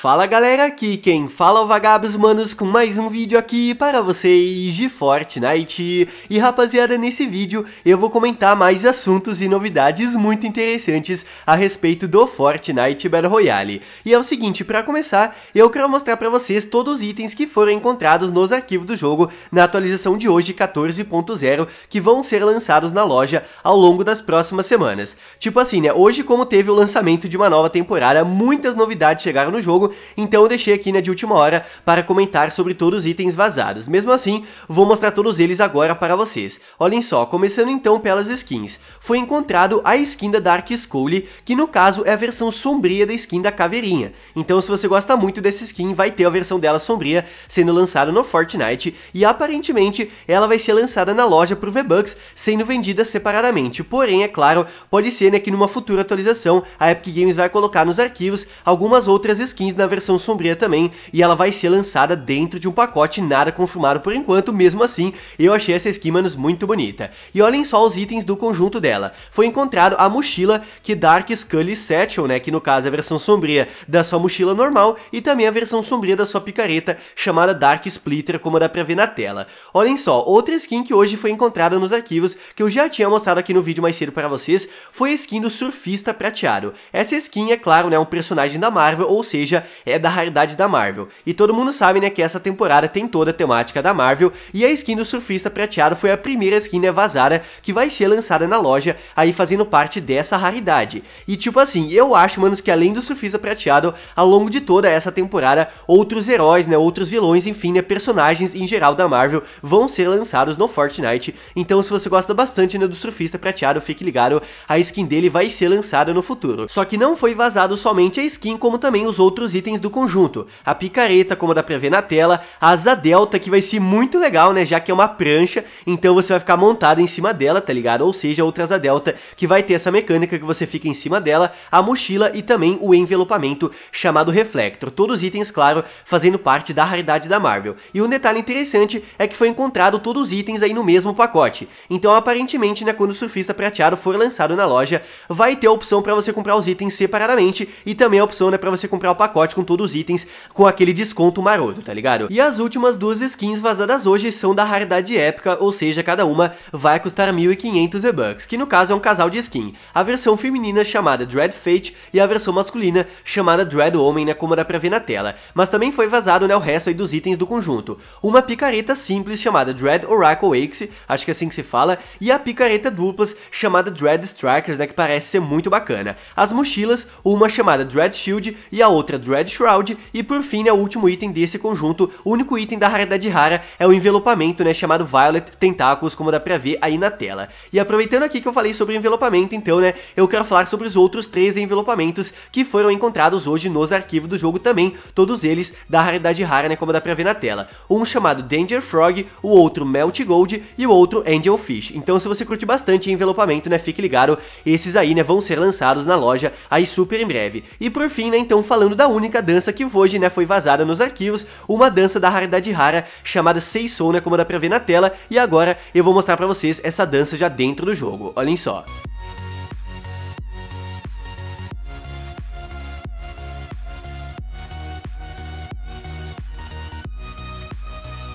Fala galera, aqui quem fala é o Vagabos Manos com mais um vídeo aqui para vocês de Fortnite. E rapaziada, nesse vídeo eu vou comentar mais assuntos e novidades muito interessantes a respeito do Fortnite Battle Royale. E é o seguinte, para começar, eu quero mostrar para vocês todos os itens que foram encontrados nos arquivos do jogo na atualização de hoje 14.0 que vão ser lançados na loja ao longo das próximas semanas. Tipo assim, né, hoje como teve o lançamento de uma nova temporada, muitas novidades chegaram no jogo então eu deixei aqui né, de última hora para comentar sobre todos os itens vazados. Mesmo assim, vou mostrar todos eles agora para vocês. Olhem só, começando então pelas skins. Foi encontrado a skin da Dark Skull, que no caso é a versão sombria da skin da Caveirinha. Então se você gosta muito dessa skin, vai ter a versão dela sombria sendo lançada no Fortnite, e aparentemente ela vai ser lançada na loja pro V-Bucks, sendo vendida separadamente. Porém, é claro, pode ser né, que numa futura atualização a Epic Games vai colocar nos arquivos algumas outras skins na versão sombria também, e ela vai ser lançada dentro de um pacote nada confirmado por enquanto, mesmo assim, eu achei essa skin, manos, muito bonita. E olhem só os itens do conjunto dela. Foi encontrado a mochila que Dark Scully Satchel, né, que no caso é a versão sombria da sua mochila normal, e também a versão sombria da sua picareta, chamada Dark Splitter, como dá pra ver na tela. Olhem só, outra skin que hoje foi encontrada nos arquivos, que eu já tinha mostrado aqui no vídeo mais cedo para vocês, foi a skin do Surfista Prateado. Essa skin, é claro, né, é um personagem da Marvel, ou seja, é da raridade da Marvel. E todo mundo sabe, né, que essa temporada tem toda a temática da Marvel e a skin do surfista prateado foi a primeira skin né, vazada que vai ser lançada na loja, aí fazendo parte dessa raridade. E tipo assim, eu acho, manos, que além do surfista prateado, ao longo de toda essa temporada, outros heróis, né, outros vilões, enfim, né, personagens em geral da Marvel vão ser lançados no Fortnite. Então, se você gosta bastante né, do surfista prateado, fique ligado, a skin dele vai ser lançada no futuro. Só que não foi vazado somente a skin, como também os outros itens do conjunto. A picareta, como dá pra ver na tela, a asa delta, que vai ser muito legal, né, já que é uma prancha, então você vai ficar montado em cima dela, tá ligado? Ou seja, outra asa delta, que vai ter essa mecânica que você fica em cima dela, a mochila e também o envelopamento, chamado reflector. Todos os itens, claro, fazendo parte da raridade da Marvel. E um detalhe interessante é que foi encontrado todos os itens aí no mesmo pacote. Então, aparentemente, né, quando o surfista prateado for lançado na loja, vai ter a opção para você comprar os itens separadamente e também a opção, né, para você comprar o pacote pacote com todos os itens com aquele desconto maroto, tá ligado? E as últimas duas skins vazadas hoje são da raridade épica, ou seja, cada uma vai custar 1.500 V-Bucks, que no caso é um casal de skin. A versão feminina chamada Dread Fate e a versão masculina chamada Dread Woman, né, como dá pra ver na tela. Mas também foi vazado né, o resto aí dos itens do conjunto. Uma picareta simples chamada Dread Oracle Axe, acho que é assim que se fala, e a picareta duplas chamada Dread Strikers, né, que parece ser muito bacana. As mochilas, uma chamada Dread Shield e a outra Dread Red Shroud, e por fim, né, o último item desse conjunto, o único item da raridade rara é o envelopamento, né, chamado Violet Tentáculos, como dá pra ver aí na tela. E aproveitando aqui que eu falei sobre envelopamento, então, né, eu quero falar sobre os outros três envelopamentos que foram encontrados hoje nos arquivos do jogo também, todos eles da raridade rara, né, como dá pra ver na tela. Um chamado Danger Frog, o outro Melt Gold e o outro Angel Fish. Então, se você curte bastante envelopamento, né, fique ligado, esses aí, né, vão ser lançados na loja aí super em breve. E por fim, né, então, falando da única única dança que hoje né, foi vazada nos arquivos, uma dança da raridade rara chamada Seisona, né, como dá pra ver na tela, e agora eu vou mostrar pra vocês essa dança já dentro do jogo, olhem só.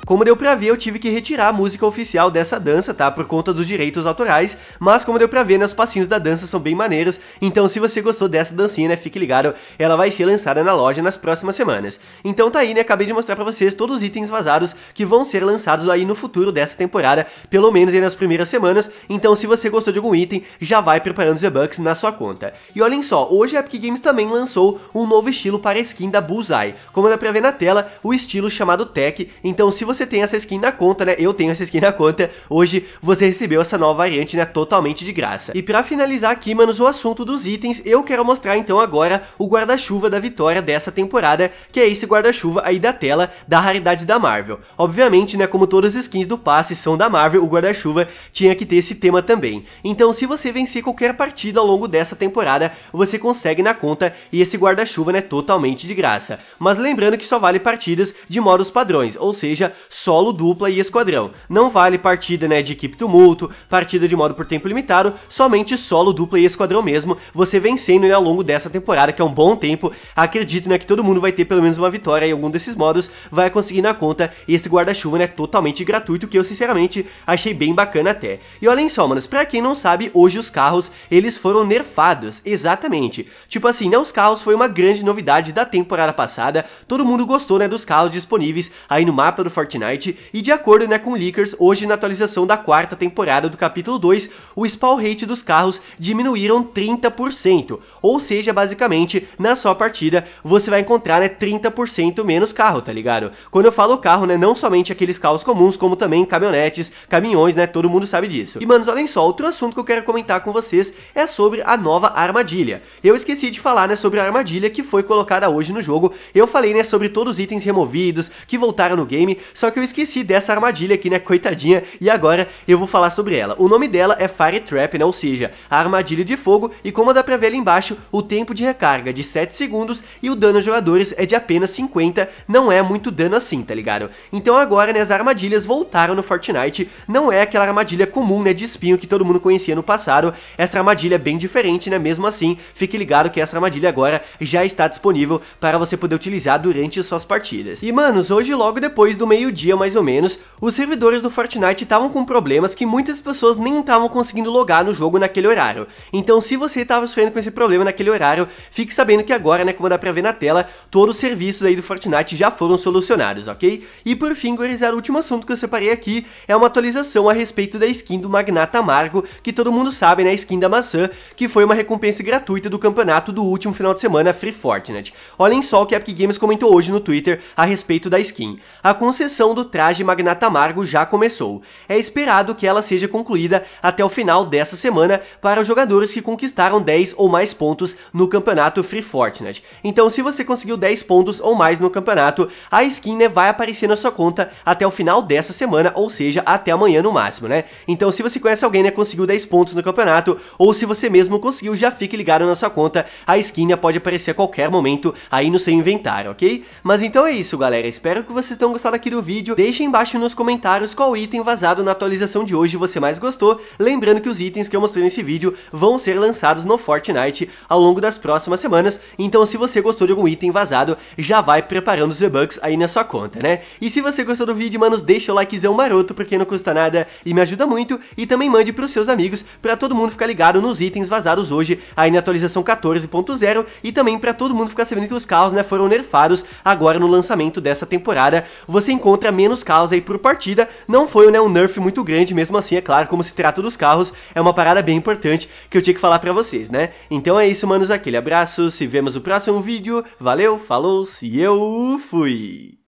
Como deu pra ver, eu tive que retirar a música oficial dessa dança, tá? Por conta dos direitos autorais, mas como deu pra ver, né, os passinhos da dança são bem maneiros, então se você gostou dessa dancinha, né, fique ligado, ela vai ser lançada na loja nas próximas semanas. Então tá aí, né, acabei de mostrar pra vocês todos os itens vazados que vão ser lançados aí no futuro dessa temporada, pelo menos aí nas primeiras semanas, então se você gostou de algum item, já vai preparando os V-Bucks na sua conta. E olhem só, hoje a Epic Games também lançou um novo estilo para a skin da Bullseye, como dá pra ver na tela, o estilo chamado Tech, então se você você tem essa skin na conta, né? Eu tenho essa skin na conta. Hoje você recebeu essa nova variante, né? Totalmente de graça. E pra finalizar aqui, manos, o assunto dos itens, eu quero mostrar então agora o guarda-chuva da vitória dessa temporada, que é esse guarda-chuva aí da tela da raridade da Marvel. Obviamente, né? Como todas as skins do passe são da Marvel, o guarda-chuva tinha que ter esse tema também. Então, se você vencer qualquer partida ao longo dessa temporada, você consegue na conta e esse guarda-chuva, né? Totalmente de graça. Mas lembrando que só vale partidas de modos padrões, ou seja, solo, dupla e esquadrão. Não vale partida né, de equipe tumulto, partida de modo por tempo limitado, somente solo, dupla e esquadrão mesmo, você vencendo né, ao longo dessa temporada, que é um bom tempo. Acredito né, que todo mundo vai ter pelo menos uma vitória em algum desses modos, vai conseguir na conta esse guarda-chuva né, totalmente gratuito, que eu sinceramente achei bem bacana até. E olhem só, manos, pra quem não sabe, hoje os carros, eles foram nerfados, exatamente. Tipo assim, né, os carros foi uma grande novidade da temporada passada, todo mundo gostou né, dos carros disponíveis aí no mapa do Fortnite, Fortnite, e de acordo né, com leakers, hoje na atualização da quarta temporada do capítulo 2, o spawn rate dos carros diminuíram 30%, ou seja, basicamente, na sua partida, você vai encontrar né, 30% menos carro, tá ligado? Quando eu falo carro, né, não somente aqueles carros comuns, como também caminhonetes, caminhões, né, todo mundo sabe disso. E manos, olhem só, outro assunto que eu quero comentar com vocês é sobre a nova armadilha. Eu esqueci de falar, né, sobre a armadilha que foi colocada hoje no jogo, eu falei, né, sobre todos os itens removidos, que voltaram no game, só que eu esqueci dessa armadilha aqui, né? Coitadinha. E agora eu vou falar sobre ela. O nome dela é Fire Trap, né? Ou seja, a armadilha de fogo. E como dá pra ver ali embaixo, o tempo de recarga é de 7 segundos e o dano aos jogadores é de apenas 50. Não é muito dano assim, tá ligado? Então agora, né? As armadilhas voltaram no Fortnite. Não é aquela armadilha comum, né? De espinho que todo mundo conhecia no passado. Essa armadilha é bem diferente, né? Mesmo assim, fique ligado que essa armadilha agora já está disponível para você poder utilizar durante suas partidas. E, manos, hoje logo depois do meio meio-dia mais ou menos, os servidores do Fortnite estavam com problemas que muitas pessoas nem estavam conseguindo logar no jogo naquele horário. Então, se você estava sofrendo com esse problema naquele horário, fique sabendo que agora, né, como dá pra ver na tela, todos os serviços aí do Fortnite já foram solucionados, ok? E por fim, gurizada, o último assunto que eu separei aqui é uma atualização a respeito da skin do Magnata Amargo, que todo mundo sabe, né, a skin da maçã, que foi uma recompensa gratuita do campeonato do último final de semana Free Fortnite. Olhem só o que a Epic Games comentou hoje no Twitter a respeito da skin. A concessão produção do traje Magnata Amargo já começou. É esperado que ela seja concluída até o final dessa semana para os jogadores que conquistaram 10 ou mais pontos no campeonato Free Fortnite. Então, se você conseguiu 10 pontos ou mais no campeonato, a skin né, vai aparecer na sua conta até o final dessa semana, ou seja, até amanhã no máximo, né? Então, se você conhece alguém né, conseguiu 10 pontos no campeonato, ou se você mesmo conseguiu, já fique ligado na sua conta, a skin né, pode aparecer a qualquer momento aí no seu inventário, ok? Mas então é isso, galera. Espero que vocês tenham gostado aqui do vídeo vídeo, deixe embaixo nos comentários qual item vazado na atualização de hoje você mais gostou, lembrando que os itens que eu mostrei nesse vídeo vão ser lançados no Fortnite ao longo das próximas semanas, então se você gostou de algum item vazado, já vai preparando os V-Bucks aí na sua conta, né? E se você gostou do vídeo, manos, deixa o likezão maroto, porque não custa nada e me ajuda muito, e também mande pros seus amigos, pra todo mundo ficar ligado nos itens vazados hoje, aí na atualização 14.0, e também pra todo mundo ficar sabendo que os carros, né, foram nerfados agora no lançamento dessa temporada. Você encontra para menos carros aí por partida. Não foi né, um nerf muito grande, mesmo assim, é claro, como se trata dos carros, é uma parada bem importante que eu tinha que falar pra vocês, né? Então é isso, manos, aquele abraço, se vemos no próximo vídeo, valeu, falou, se eu fui!